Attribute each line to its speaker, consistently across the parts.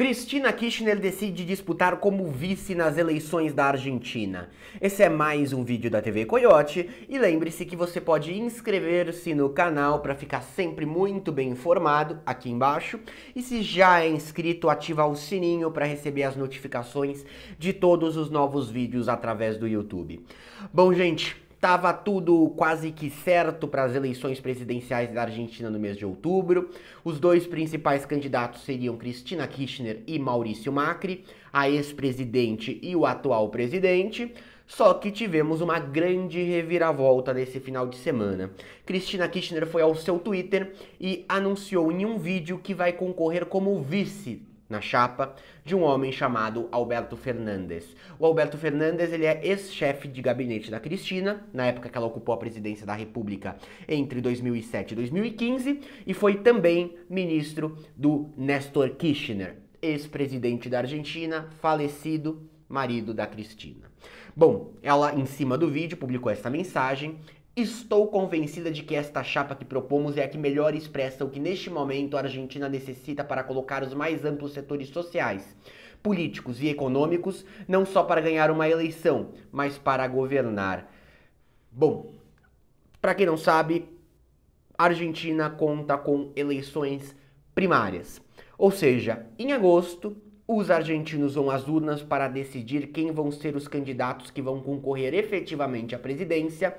Speaker 1: Cristina Kirchner decide disputar como vice nas eleições da Argentina. Esse é mais um vídeo da TV Coyote e lembre-se que você pode inscrever-se no canal para ficar sempre muito bem informado aqui embaixo e se já é inscrito, ativa o sininho para receber as notificações de todos os novos vídeos através do YouTube. Bom, gente, Tava tudo quase que certo para as eleições presidenciais da Argentina no mês de outubro. Os dois principais candidatos seriam Cristina Kirchner e Maurício Macri, a ex-presidente e o atual presidente. Só que tivemos uma grande reviravolta nesse final de semana. Cristina Kirchner foi ao seu Twitter e anunciou em um vídeo que vai concorrer como vice na chapa de um homem chamado Alberto Fernandes. O Alberto Fernandes ele é ex-chefe de gabinete da Cristina, na época que ela ocupou a presidência da República entre 2007 e 2015, e foi também ministro do Nestor Kirchner, ex-presidente da Argentina, falecido marido da Cristina. Bom, ela em cima do vídeo publicou essa mensagem, Estou convencida de que esta chapa que propomos é a que melhor expressa o que neste momento a Argentina necessita para colocar os mais amplos setores sociais, políticos e econômicos, não só para ganhar uma eleição, mas para governar. Bom, para quem não sabe, a Argentina conta com eleições primárias. Ou seja, em agosto, os argentinos vão às urnas para decidir quem vão ser os candidatos que vão concorrer efetivamente à presidência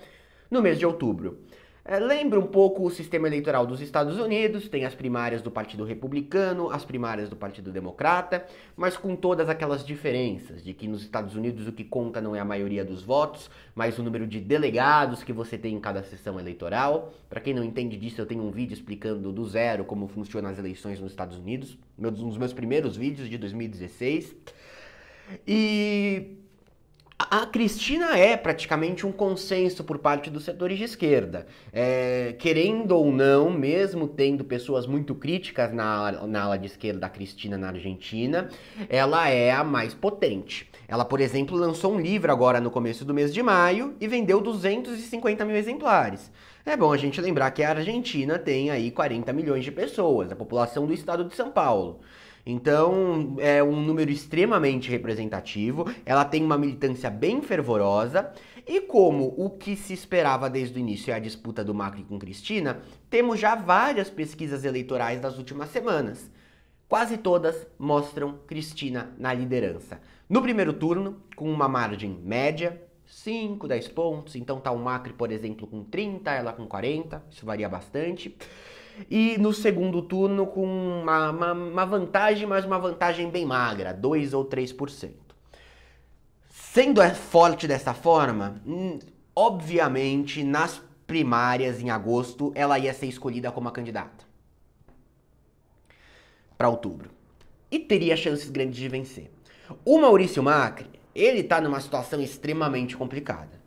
Speaker 1: no mês de outubro. É, lembra um pouco o sistema eleitoral dos Estados Unidos, tem as primárias do Partido Republicano, as primárias do Partido Democrata, mas com todas aquelas diferenças de que nos Estados Unidos o que conta não é a maioria dos votos, mas o número de delegados que você tem em cada sessão eleitoral. Para quem não entende disso, eu tenho um vídeo explicando do zero como funcionam as eleições nos Estados Unidos, um dos meus primeiros vídeos de 2016. E a, Cristina é praticamente um consenso por parte dos setores de esquerda. É, querendo ou não, mesmo tendo pessoas muito críticas na, na ala de esquerda da Cristina na Argentina, ela é a mais potente. Ela, por exemplo, lançou um livro agora no começo do mês de maio e vendeu 250 mil exemplares. É bom a gente lembrar que a Argentina tem aí 40 milhões de pessoas, a população do estado de São Paulo. Então, é um número extremamente representativo, ela tem uma militância bem fervorosa, e como o que se esperava desde o início é a disputa do Macri com Cristina, temos já várias pesquisas eleitorais das últimas semanas. Quase todas mostram Cristina na liderança. No primeiro turno, com uma margem média, 5, 10 pontos, então tá o Macri, por exemplo, com 30, ela com 40, isso varia bastante. E no segundo turno, com uma, uma, uma vantagem, mas uma vantagem bem magra, 2 ou 3%. Sendo é forte dessa forma, obviamente nas primárias em agosto ela ia ser escolhida como a candidata para outubro e teria chances grandes de vencer. O Maurício Macri, ele tá numa situação extremamente complicada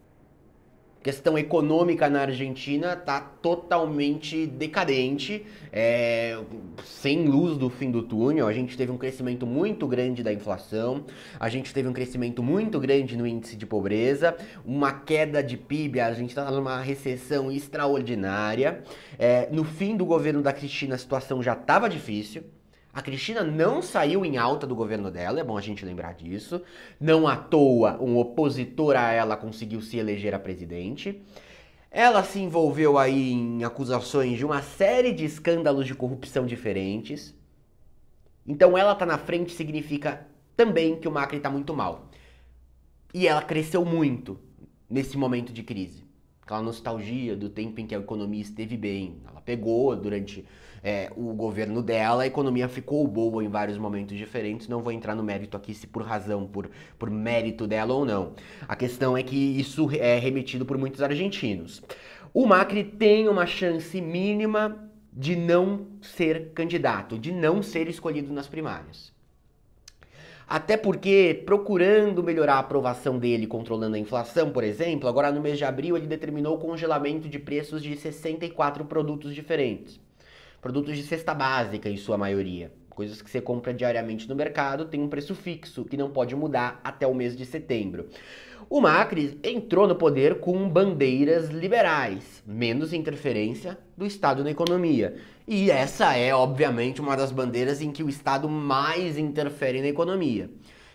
Speaker 1: questão econômica na Argentina está totalmente decadente, é, sem luz do fim do túnel. A gente teve um crescimento muito grande da inflação, a gente teve um crescimento muito grande no índice de pobreza, uma queda de PIB, a gente está numa recessão extraordinária. É, no fim do governo da Cristina, a situação já estava difícil. A Cristina não saiu em alta do governo dela, é bom a gente lembrar disso. Não à toa, um opositor a ela conseguiu se eleger a presidente. Ela se envolveu aí em acusações de uma série de escândalos de corrupção diferentes. Então ela tá na frente significa também que o Macri tá muito mal. E ela cresceu muito nesse momento de crise aquela nostalgia do tempo em que a economia esteve bem. Ela pegou durante é, o governo dela, a economia ficou boa em vários momentos diferentes. Não vou entrar no mérito aqui se por razão, por, por mérito dela ou não. A questão é que isso é remetido por muitos argentinos. O Macri tem uma chance mínima de não ser candidato, de não ser escolhido nas primárias. Até porque, procurando melhorar a aprovação dele controlando a inflação, por exemplo, agora no mês de abril ele determinou o congelamento de preços de 64 produtos diferentes. Produtos de cesta básica, em sua maioria. Coisas que você compra diariamente no mercado tem um preço fixo que não pode mudar até o mês de setembro. O Macri entrou no poder com bandeiras liberais, menos interferência do Estado na economia. E essa é, obviamente, uma das bandeiras em que o Estado mais interfere na economia.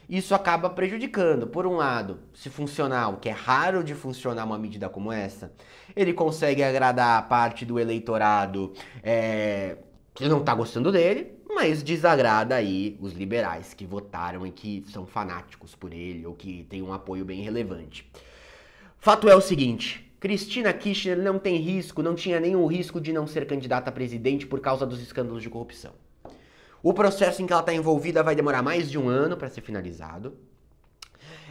Speaker 1: Isso acaba prejudicando, por um lado, se funcionar, o que é raro de funcionar uma medida como essa, ele consegue agradar a parte do eleitorado é, que não está gostando dele, mas desagrada aí os liberais que votaram e que são fanáticos por ele ou que têm um apoio bem relevante. Fato é o seguinte: Cristina Kirchner não tem risco, não tinha nenhum risco de não ser candidata a presidente por causa dos escândalos de corrupção. O processo em que ela está envolvida vai demorar mais de um ano para ser finalizado.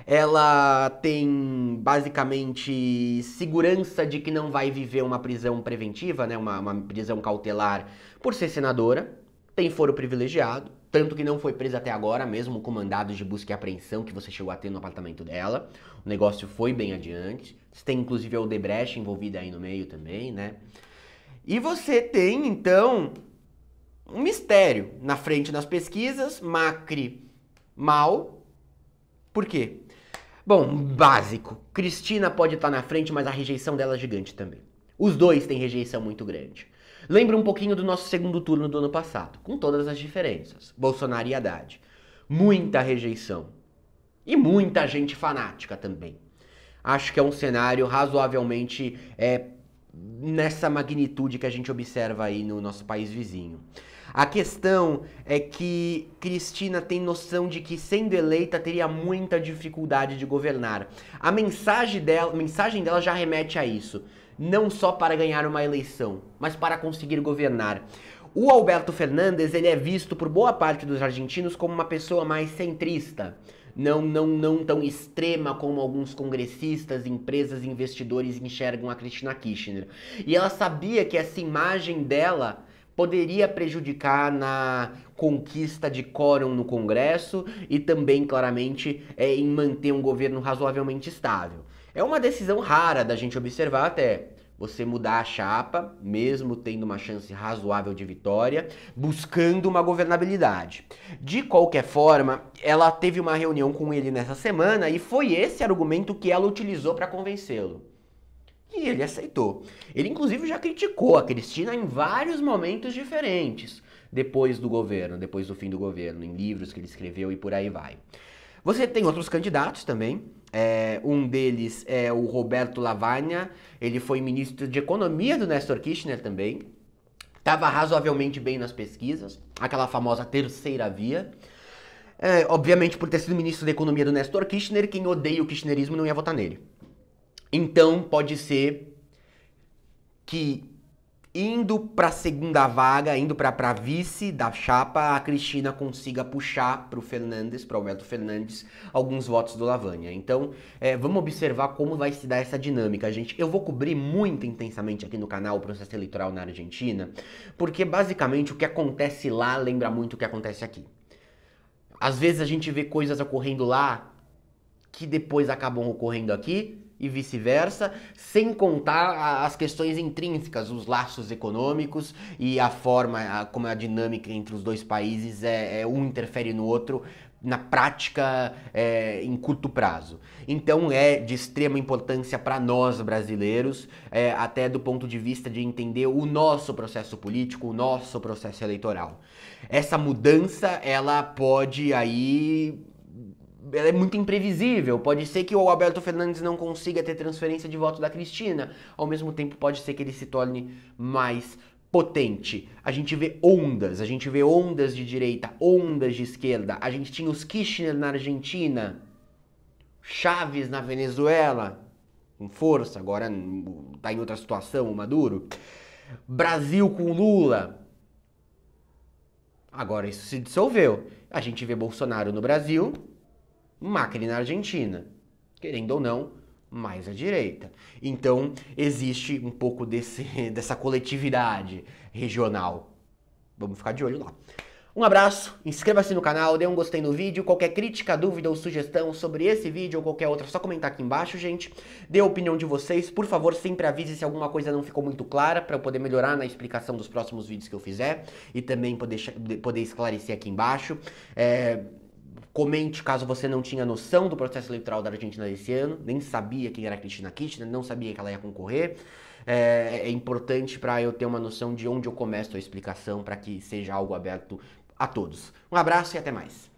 Speaker 1: Ela tem basicamente segurança de que não vai viver uma prisão preventiva, né, uma, uma prisão cautelar, por ser senadora tem foro privilegiado, tanto que não foi presa até agora, mesmo com mandados de busca e apreensão que você chegou a ter no apartamento dela. O negócio foi bem adiante. Você tem inclusive a Odebrecht envolvida aí no meio também, né? E você tem, então, um mistério na frente das pesquisas, Macri mal. Por quê? Bom, básico. Cristina pode estar tá na frente, mas a rejeição dela é gigante também. Os dois têm rejeição muito grande. Lembra um pouquinho do nosso segundo turno do ano passado, com todas as diferenças. Bolsonaro e Haddad. Muita rejeição. E muita gente fanática também. Acho que é um cenário razoavelmente é, nessa magnitude que a gente observa aí no nosso país vizinho. A questão é que Cristina tem noção de que sendo eleita teria muita dificuldade de governar. A mensagem dela, mensagem dela já remete a isso não só para ganhar uma eleição, mas para conseguir governar. O Alberto Fernandes ele é visto por boa parte dos argentinos como uma pessoa mais centrista, não, não, não tão extrema como alguns congressistas, empresas, investidores enxergam a Cristina Kirchner. E ela sabia que essa imagem dela poderia prejudicar na conquista de quórum no Congresso e também, claramente, é, em manter um governo razoavelmente estável. É uma decisão rara da gente observar até você mudar a chapa, mesmo tendo uma chance razoável de vitória, buscando uma governabilidade. De qualquer forma, ela teve uma reunião com ele nessa semana e foi esse argumento que ela utilizou para convencê-lo. E ele aceitou. Ele, inclusive, já criticou a Cristina em vários momentos diferentes, depois do governo, depois do fim do governo, em livros que ele escreveu e por aí vai. Você tem outros candidatos também, é, um deles é o Roberto Lavagna, ele foi ministro de Economia do Nestor Kirchner também. Estava razoavelmente bem nas pesquisas, aquela famosa terceira via. É, obviamente, por ter sido ministro da Economia do Nestor Kirchner, quem odeia o kirchnerismo não ia votar nele. Então, pode ser que indo para a segunda vaga, indo para vice da chapa, a Cristina consiga puxar para o Fernandes, para o Alberto Fernandes, alguns votos do Lavânia. Então, é, vamos observar como vai se dar essa dinâmica, gente. Eu vou cobrir muito intensamente aqui no canal o processo eleitoral na Argentina, porque basicamente o que acontece lá lembra muito o que acontece aqui. Às vezes a gente vê coisas ocorrendo lá que depois acabam ocorrendo aqui, e vice-versa, sem contar as questões intrínsecas, os laços econômicos e a forma a, como a dinâmica entre os dois países é, é um interfere no outro na prática é, em curto prazo. Então é de extrema importância para nós brasileiros, é, até do ponto de vista de entender o nosso processo político, o nosso processo eleitoral. Essa mudança ela pode aí ela é muito imprevisível. Pode ser que o Alberto Fernandes não consiga ter transferência de voto da Cristina. Ao mesmo tempo, pode ser que ele se torne mais potente. A gente vê ondas, a gente vê ondas de direita, ondas de esquerda. A gente tinha os Kirchner na Argentina, Chaves na Venezuela, com força, agora tá em outra situação o Maduro. Brasil com Lula. Agora isso se dissolveu. A gente vê Bolsonaro no Brasil, Macri na Argentina. Querendo ou não, mais à direita. Então, existe um pouco desse, dessa coletividade regional. Vamos ficar de olho lá. Um abraço, inscreva-se no canal, dê um gostei no vídeo. Qualquer crítica, dúvida ou sugestão sobre esse vídeo ou qualquer outra, é só comentar aqui embaixo, gente. Dê a opinião de vocês. Por favor, sempre avise se alguma coisa não ficou muito clara para eu poder melhorar na explicação dos próximos vídeos que eu fizer e também poder, poder esclarecer aqui embaixo. É Comente caso você não tinha noção do processo eleitoral da Argentina desse ano, nem sabia quem era Cristina Kirchner, não sabia que ela ia concorrer. É, é, é importante para eu ter uma noção de onde eu começo a explicação para que seja algo aberto a todos. Um abraço e até mais.